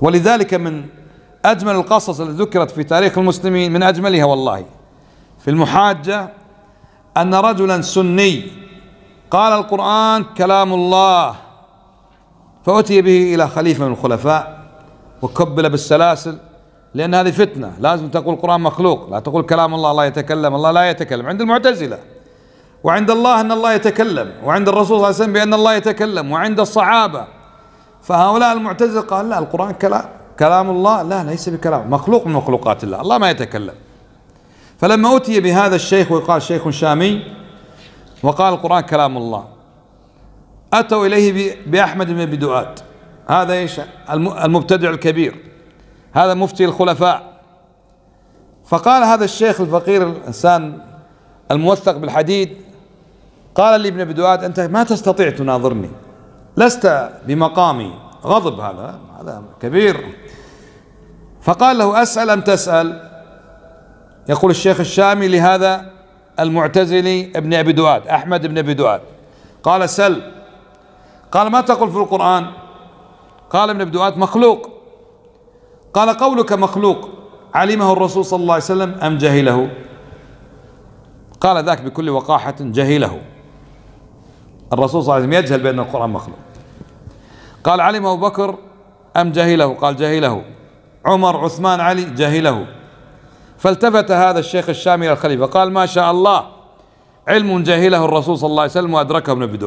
ولذلك من أجمل القصص التي ذكرت في تاريخ المسلمين من أجملها والله في المحاجة أن رجلا سني قال القرآن كلام الله فأتي به إلى خليفة من الخلفاء وكبل بالسلاسل لأن هذه فتنة لازم تقول القرآن مخلوق لا تقول كلام الله الله يتكلم الله لا يتكلم عند المعتزلة وعند الله أن الله يتكلم وعند الرسول صلى الله عليه وسلم بأن الله يتكلم وعند الصحابة فهؤلاء المعتزلة قال لا القرآن كلام كلام الله لا ليس بكلام مخلوق من مخلوقات الله الله ما يتكلم فلما أتي بهذا الشيخ وقال شيخ شامي وقال القرآن كلام الله أتوا إليه بأحمد بن بدؤات هذا إيش المبتدع الكبير هذا مفتي الخلفاء فقال هذا الشيخ الفقير الإنسان الموثق بالحديد قال لابن بدؤات أنت ما تستطيع تناظرني لست بمقامي غضب هذا هذا كبير فقال له أسأل أم تسأل يقول الشيخ الشامي لهذا المعتزلي ابن أبي دؤاد أحمد بن أبي دؤاد قال سل قال ما تقول في القرآن قال ابن أبي دؤاد مخلوق قال قولك مخلوق علمه الرسول صلى الله عليه وسلم أم جهله قال ذاك بكل وقاحة جهله الرسول صلى الله عليه وسلم يجهل بأن القرآن مخلوق قال علم أبو بكر أم جهله قال جهله عمر عثمان علي جهله فالتفت هذا الشيخ الشامي إلى الخليفة قال ما شاء الله علم جهله الرسول صلى الله عليه وسلم وأدركه ابن أبي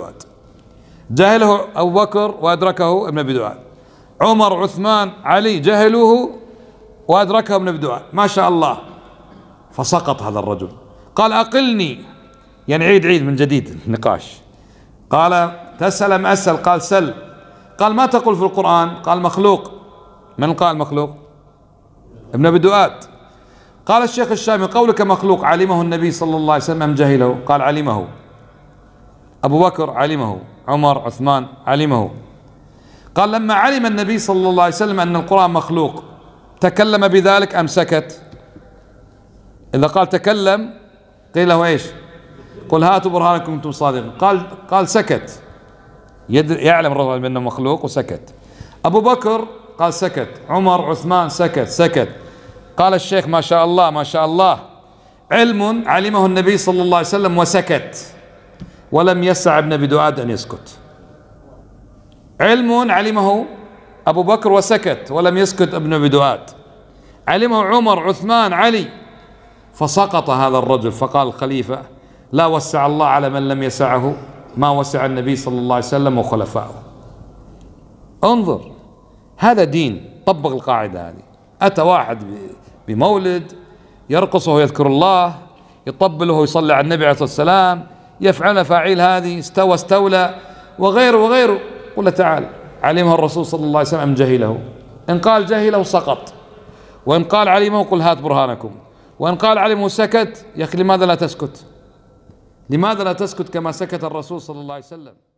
جهله أبو بكر وأدركه ابن أبي عمر عثمان علي جهلوه وأدركه ابن أبي ما شاء الله فسقط هذا الرجل قال أقلني يعني عيد عيد من جديد النقاش قال تسأل أم أسأل قال سل قال ما تقول في القرآن قال مخلوق من قال مخلوق ابن أبي دؤاد قال الشيخ الشامي قولك مخلوق علمه النبي صلى الله عليه وسلم جهله قال علمه أبو بكر علمه عمر عثمان علمه قال لما علم النبي صلى الله عليه وسلم أن القرآن مخلوق تكلم بذلك أم سكت إذا قال تكلم قيل له إيش قل هاتوا برهانكم أنتم صادقين قال قال سكت يعلم رضي الله عنه انه مخلوق وسكت ابو بكر قال سكت عمر عثمان سكت سكت قال الشيخ ما شاء الله ما شاء الله علم علمه النبي صلى الله عليه وسلم وسكت ولم يسع ابن ابي دؤاد ان يسكت علم علمه ابو بكر وسكت ولم يسكت ابن ابي دؤاد علمه عمر عثمان علي فسقط هذا الرجل فقال الخليفه لا وسع الله على من لم يسعه ما وسع النبي صلى الله عليه وسلم وخلفائه انظر هذا دين طبق القاعدة هذه أتى واحد بمولد يرقص وهو يذكر الله يطبل وهو يصلي على النبي عليه الصلاة والسلام يفعل مفاعيل هذه استوى استولى وغيره وغيره قل تعال علمه الرسول صلى الله عليه وسلم أم جهله إن قال جهله سقط وإن قال علمه قل هات برهانكم وإن قال علمه سكت يا أخي لماذا لا تسكت لماذا لا تسكت كما سكت الرسول صلى الله عليه وسلم